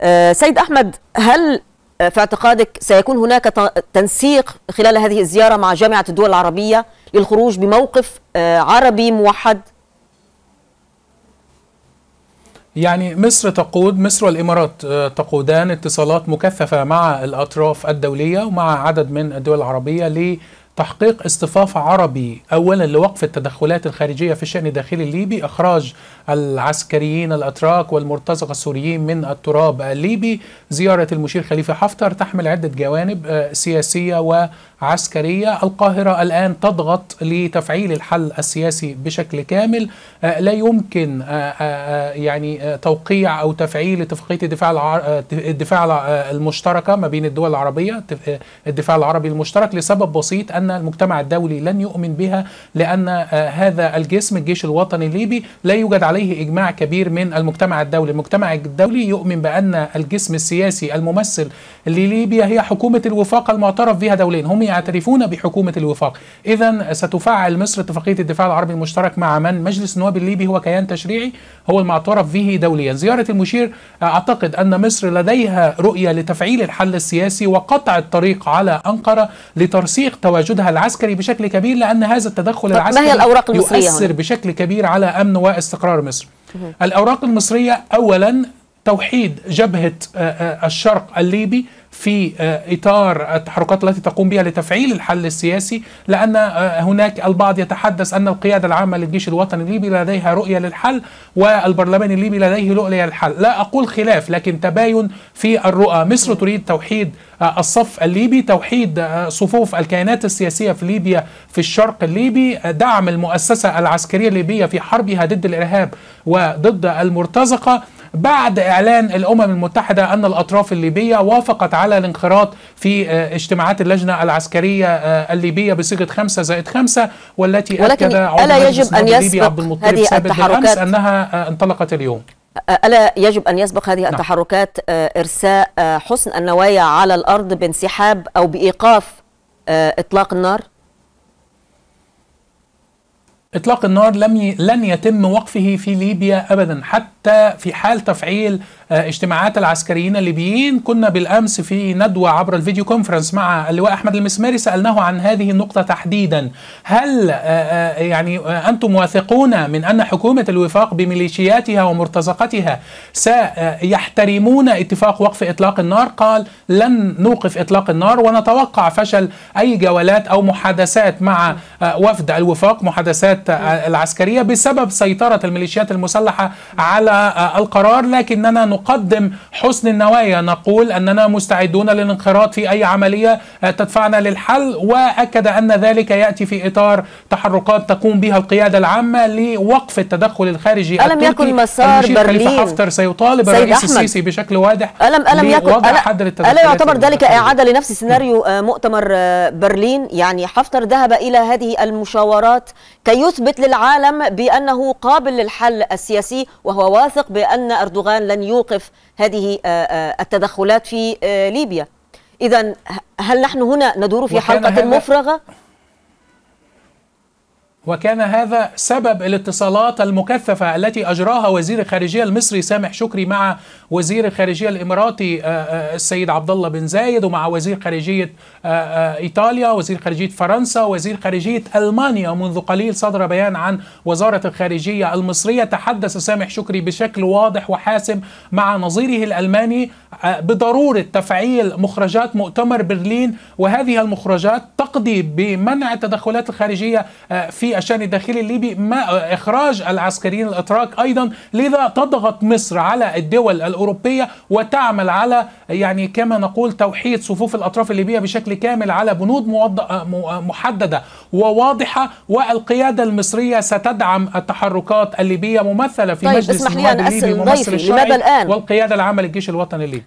آه، سيد أحمد هل في اعتقادك سيكون هناك تنسيق خلال هذه الزيارة مع جامعة الدول العربية للخروج بموقف آه، عربي موحد؟ يعني مصر تقود مصر والامارات آه، تقودان اتصالات مكثفه مع الاطراف الدوليه ومع عدد من الدول العربيه ل تحقيق اصطفاف عربي اولا لوقف التدخلات الخارجيه في الشان الداخلي الليبي اخراج العسكريين الاتراك والمرتزقه السوريين من التراب الليبي زياره المشير خليفه حفتر تحمل عده جوانب آه، سياسيه عسكرية القاهرة الآن تضغط لتفعيل الحل السياسي بشكل كامل آه، لا يمكن آه، آه، يعني توقيع أو تفعيل اتفاقية الدفاع الدفاع المشتركة ما بين الدول العربية الدفاع العربي المشترك لسبب بسيط أن المجتمع الدولي لن يؤمن بها لأن هذا الجسم الجيش الوطني الليبي لا يوجد عليه إجماع كبير من المجتمع الدولي المجتمع الدولي يؤمن بأن الجسم السياسي الممثل لليبيا هي حكومة الوفاق المعترف بها دوليا هم يعترفون بحكومة الوفاق إذا ستفعل مصر اتفاقية الدفاع العربي المشترك مع من مجلس النواب الليبي هو كيان تشريعي هو المعترف به دوليا زيارة المشير آه، أعتقد أن مصر لديها رؤية لتفعيل الحل السياسي وقطع الطريق على أنقرة لترسيخ تواجدها العسكري بشكل كبير لأن هذا التدخل العسكري ما هي الأوراق المصرية يؤثر هنا؟ بشكل كبير على أمن واستقرار مصر الأوراق المصرية أولا توحيد جبهة آه، آه، الشرق الليبي في آه، اطار التحركات التي تقوم بها لتفعيل الحل السياسي لان آه، هناك البعض يتحدث ان القياده العامه للجيش الوطني الليبي لديها رؤيه للحل والبرلمان الليبي لديه رؤيه للحل، لا اقول خلاف لكن تباين في الرؤى، مصر تريد توحيد آه، الصف الليبي، توحيد صفوف الكيانات السياسيه في ليبيا في الشرق الليبي، دعم المؤسسه العسكريه الليبيه في حربها ضد الارهاب وضد المرتزقه بعد إعلان الأمم المتحدة أن الأطراف الليبية وافقت على الانخراط في آه، اجتماعات اللجنة العسكرية آه، الليبية بصيغة 5 زائد 5 والتي ولكن أكد عضو آه، ألا يجب أن يسبق هذه نعم. التحركات أنها انطلقت اليوم ألا يجب أن يسبق هذه التحركات إرساء حسن النوايا على الأرض بانسحاب أو بإيقاف إطلاق النار؟ اطلاق النار لم ي... لن يتم وقفه في ليبيا ابدا حتى في حال تفعيل آه، اجتماعات العسكريين الليبيين كنا بالامس في ندوه عبر الفيديو كونفرنس مع اللواء احمد المسماري سالناه عن هذه النقطه تحديدا هل آه، آه، يعني انتم واثقون من ان حكومه الوفاق بميليشياتها ومرتزقتها سيحترمون اتفاق وقف اطلاق النار قال لن نوقف اطلاق النار ونتوقع فشل اي جولات او محادثات مع وفد الوفاق محادثات العسكريه بسبب سيطره الميليشيات المسلحه على القرار لكننا نقدم حسن النوايا نقول أننا مستعدون للانخراط في أي عملية تدفعنا للحل وأكد أن ذلك يأتي في إطار تحركات تقوم بها القيادة العامة لوقف التدخل الخارجي ألم يكن مسار برلين حفتر سيطالب الرئيس أحمد. السيسي بشكل واضح ألم ألم يكن حد ألا يعتبر ذلك إعادة لنفس سيناريو آه، مؤتمر آه، برلين يعني حفتر ذهب إلى هذه المشاورات كي يثبت للعالم بأنه قابل للحل السياسي وهو واثق بأن أردوغان لن يوقف توقف هذه آه، آه، التدخلات في آه، ليبيا إذا هل نحن هنا ندور في حلقة مفرغة؟ وكان هذا سبب الاتصالات المكثفة التي أجراها وزير الخارجية المصري سامح شكري مع وزير الخارجية الإماراتي آه، آه، السيد عبد الله بن زايد ومع وزير خارجية آه، إيطاليا وزير خارجية فرنسا وزير خارجية ألمانيا منذ قليل صدر بيان عن وزارة الخارجية المصرية تحدث سامح شكري بشكل واضح وحاسم مع نظيره الألماني بضروره تفعيل مخرجات مؤتمر برلين وهذه المخرجات تقضي بمنع التدخلات الخارجيه آه، في الشان الداخلي الليبي ما اخراج العسكريين الاتراك ايضا لذا تضغط مصر على الدول الاوروبيه وتعمل على يعني كما نقول توحيد صفوف الاطراف الليبيه بشكل كامل على بنود آه، آه، محدده وواضحه والقياده المصريه ستدعم التحركات الليبيه ممثله في طيب مجلس اسمح لي ان اسال ضيفي لماذا الان والقياده العامه للجيش الوطني الليبي